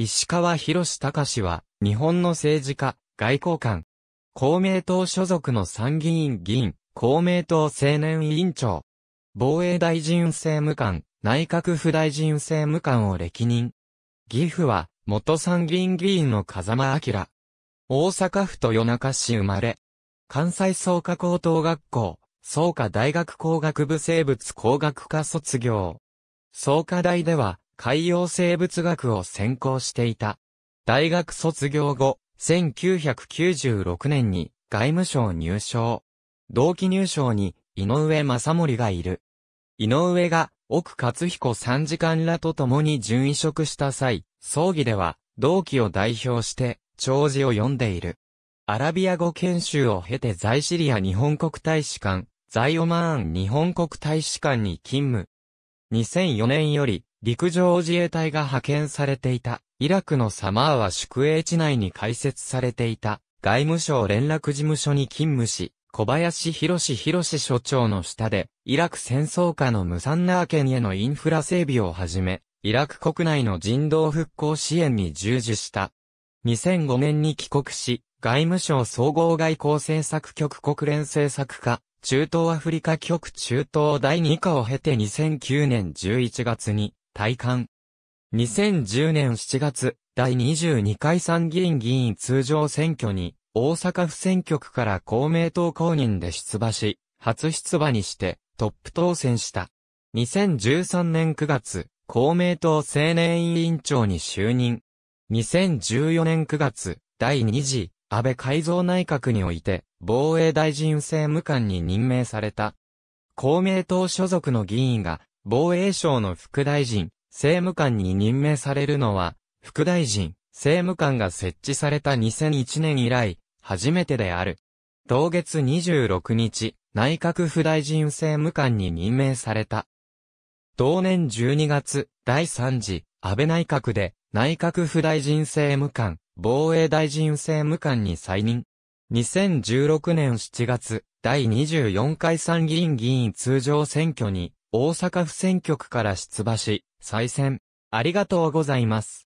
石川博士隆は、日本の政治家、外交官、公明党所属の参議院議員、公明党青年委員長、防衛大臣政務官、内閣府大臣政務官を歴任。岐阜は、元参議院議員の風間明。大阪府豊中市生まれ。関西創価高等学校、創価大学工学部生物工学科卒業。創価大では、海洋生物学を専攻していた。大学卒業後、1996年に外務省入省。同期入省に井上正森がいる。井上が奥勝彦参事官らと共に準移植した際、葬儀では同期を代表して弔辞を読んでいる。アラビア語研修を経て在シリア日本国大使館、在オマーン日本国大使館に勤務。2004年より陸上自衛隊が派遣されていた、イラクのサマーは宿営地内に開設されていた、外務省連絡事務所に勤務し、小林博士博士所長の下で、イラク戦争下のムサンナー県へのインフラ整備をはじめ、イラク国内の人道復興支援に従事した。2005年に帰国し、外務省総合外交政策局国連政策課、中東アフリカ局中東第2課を経て2009年11月に、体感。2010年7月、第22回参議院議員通常選挙に、大阪府選挙区から公明党公認で出馬し、初出馬にして、トップ当選した。2013年9月、公明党青年委員長に就任。2014年9月、第2次、安倍改造内閣において、防衛大臣政務官に任命された。公明党所属の議員が防衛省の副大臣、政務官に任命されるのは、副大臣、政務官が設置された2001年以来、初めてである。同月26日、内閣府大臣政務官に任命された。同年12月、第3次、安倍内閣で、内閣府大臣政務官、防衛大臣政務官に再任。2016年7月、第24回参議院議員通常選挙に、大阪府選挙区から出馬し、再選。ありがとうございます。